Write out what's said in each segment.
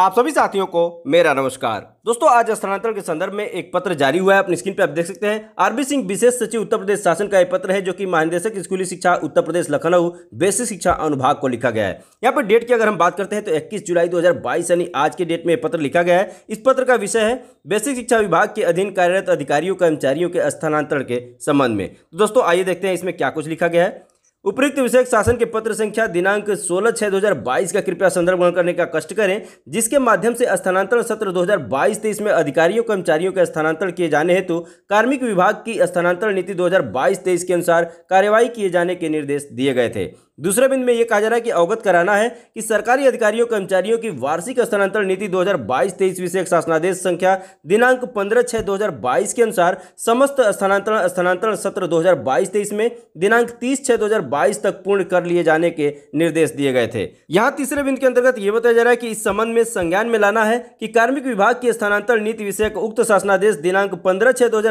आप सभी साथियों को मेरा नमस्कार दोस्तों आज स्थानांतरण के संदर्भ में एक पत्र जारी हुआ है अपनी स्क्रीन पर आप देख सकते हैं आरबी सिंह विशेष सचिव उत्तर प्रदेश शासन का एक पत्र है जो कि महानिदेशक स्कूली शिक्षा उत्तर प्रदेश लखनऊ बेसिक शिक्षा अनुभाग को लिखा गया है यहाँ पर डेट की अगर हम बात करते हैं तो इक्कीस जुलाई दो यानी आज के डेट में पत्र लिखा गया है इस पत्र का विषय है बेसिक शिक्षा विभाग के अधीन कार्यरत अधिकारियों कर्मचारियों के स्थानांतरण के संबंध में तो दोस्तों आइए देखते हैं इसमें क्या कुछ लिखा गया है उपयुक्त विषयक शासन के पत्र संख्या दिनांक 16 छः 2022 का कृपया संदर्भ ग्रहण करने का कष्ट करें जिसके माध्यम से स्थानांतरण सत्र 2022-23 में अधिकारियों कर्मचारियों के स्थानांतरण किए जाने हेतु कार्मिक विभाग की स्थानांतरण नीति 2022-23 के अनुसार कार्यवाही किए जाने के निर्देश दिए गए थे दूसरे बिंदु में यह कहा जा रहा है कि अवगत कराना है कि सरकारी अधिकारियों कर्मचारियों की वार्षिक स्थानांतरण नीति 2022-23 विषय शासनादेश संख्या दिनांक 15 छह 2022 के अनुसार समस्त स्थानांतरण स्थानांतरण सत्र 2022-23 में दिनांक 30 छह 2022 तक पूर्ण कर लिए जाने के निर्देश दिए गए थे यहाँ तीसरे बिंदु के अंतर्गत ये बताया जा रहा है की इस संबंध में संज्ञान में लाना है की कार्मिक विभाग की स्थानांतरण नीति विषय उक्त शासनादेश दिनांक पंद्रह छह दो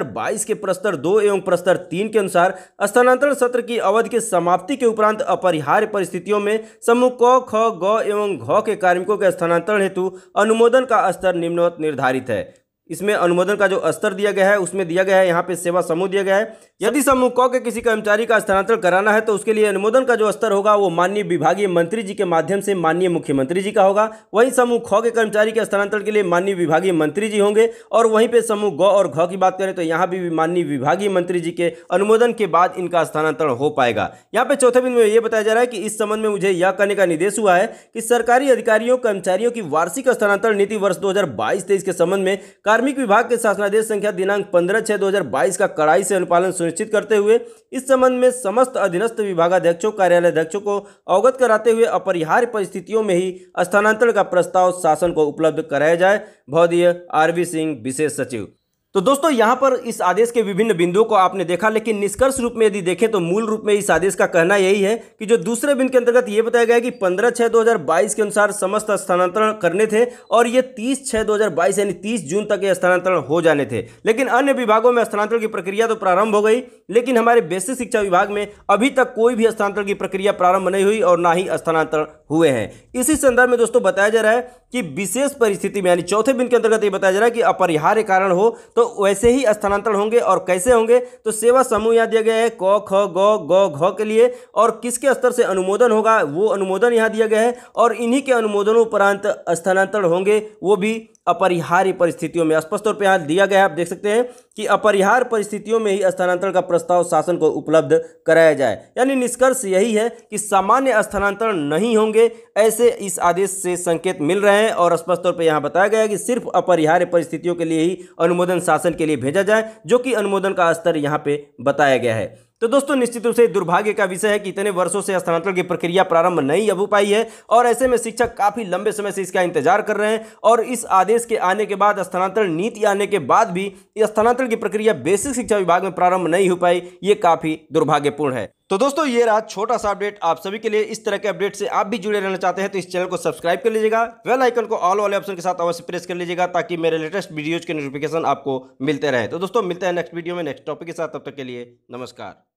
के प्रस्तर दो एवं प्रस्तर तीन के अनुसार स्थानांतरण सत्र की अवधि के समाप्ति के उपरांत अपर अपरिहार्य परिस्थितियों में समूह क ख ग एवं घ के कार्मिकों के स्थानांतरण हेतु अनुमोदन का स्तर निम्नवत निर्धारित है इसमें अनुमोदन का जो स्तर दिया गया है उसमें दिया गया है यहाँ पे सेवा समूह दिया गया है यदि समूह क के किसी कर्मचारी का स्थानांतरण कराना है तो उसके लिए अनुमोदन का जो स्तर होगा वो माननीय विभागीय मंत्री जी के माध्यम से माननीय मुख्यमंत्री जी का होगा वहीं समूह ख के कर्मचारी के स्थानांतरण के लिए माननीय विभागीय मंत्री जी होंगे और वहीं पर समूह ग और घ की बात करें तो यहाँ भी माननीय विभागीय मंत्री जी के अनुमोदन के बाद इनका स्थानांतरण हो पाएगा यहाँ पे चौथे बिंदु में यह बताया जा रहा है कि इस संबंध में मुझे यह करने का निर्देश हुआ है कि सरकारी अधिकारियों कर्मचारियों की वार्षिक स्थानांतरण नीति वर्ष दो हजार के संबंध में कार्मिक विभाग के शासनादेश संख्या दिनांक पंद्रह छः 2022 का कड़ाई से अनुपालन सुनिश्चित करते हुए इस संबंध में समस्त अधीनस्थ विभागाध्यक्षों कार्यालय अध्यक्षों को अवगत कराते हुए अपरिहार्य परिस्थितियों में ही स्थानांतरण का प्रस्ताव शासन को उपलब्ध कराया जाए भौदीय आर सिंह विशेष सचिव तो दोस्तों यहाँ पर इस आदेश के विभिन्न बिंदुओं को आपने देखा लेकिन निष्कर्ष रूप में यदि देखें तो मूल रूप में इस आदेश का कहना यही है कि जो दूसरे बिंदु के अंतर्गत ये बताया गया कि 15 छः 2022 के अनुसार समस्त स्थानांतरण करने थे और ये 30 छः 2022 यानी 30 जून तक ये स्थानांतरण हो जाने थे लेकिन अन्य विभागों में स्थानांतरण की प्रक्रिया तो प्रारंभ हो गई लेकिन हमारे बेसिक शिक्षा विभाग में अभी तक कोई भी स्थानांतरण की प्रक्रिया प्रारंभ नहीं हुई और ना ही स्थानांतरण हुए हैं इसी संदर्भ में दोस्तों बताया जा रहा है कि विशेष परिस्थिति में यानी चौथे बिंदु के अंतर्गत ये बताया जा रहा है कि अपरिहार्य कारण हो तो वैसे ही स्थानांतरण होंगे और कैसे होंगे तो सेवा समूह यहाँ दिया गया है क ख ग ग घ के लिए और किसके स्तर से अनुमोदन होगा वो अनुमोदन यहाँ दिया गया है और इन्हीं के अनुमोदनों उपरांत स्थानांतरण होंगे वो भी अपरिहार्य परिस्थितियों में स्पष्ट तौर पर यहाँ दिया गया है आप देख सकते हैं कि अपरिहार्य परिस्थितियों में ही स्थानांतरण का प्रस्ताव शासन को उपलब्ध कराया जाए यानी निष्कर्ष यही है कि सामान्य स्थानांतरण नहीं होंगे ऐसे इस आदेश से संकेत मिल रहे हैं और स्पष्ट तौर पर यहाँ बताया गया है कि सिर्फ अपरिहार्य परिस्थितियों के लिए ही अनुमोदन शासन के लिए भेजा जाए जो कि अनुमोदन का स्तर यहाँ पर बताया गया है तो दोस्तों निश्चित रूप से दुर्भाग्य का विषय है कि इतने वर्षों से स्थानांतरण की प्रक्रिया प्रारंभ नहीं अब पाई है और ऐसे में शिक्षक काफ़ी लंबे समय से इसका इंतजार कर रहे हैं और इस आदेश के आने के बाद स्थानांतरण नीति आने के बाद भी स्थानांतरण की प्रक्रिया बेसिक शिक्षा विभाग में प्रारंभ नहीं हो पाई ये काफ़ी दुर्भाग्यपूर्ण है तो दोस्तों ये रहा छोटा सा अपडेट आप सभी के लिए इस तरह के अपडेट से आप भी जुड़े रहना चाहते हैं तो इस चैनल को सब्सक्राइब कर लीजिएगा वेल आइकन को ऑल वाले ऑप्शन के साथ अवश्य प्रेस कर लीजिएगा ताकि मेरे लेटेस्ट वीडियोज के नोटिफिकेशन आपको मिलते रहे तो दोस्तों मिलते हैं नेक्स्ट वीडियो में नेक्स्ट टॉपिक के साथ तब तक के लिए नमस्कार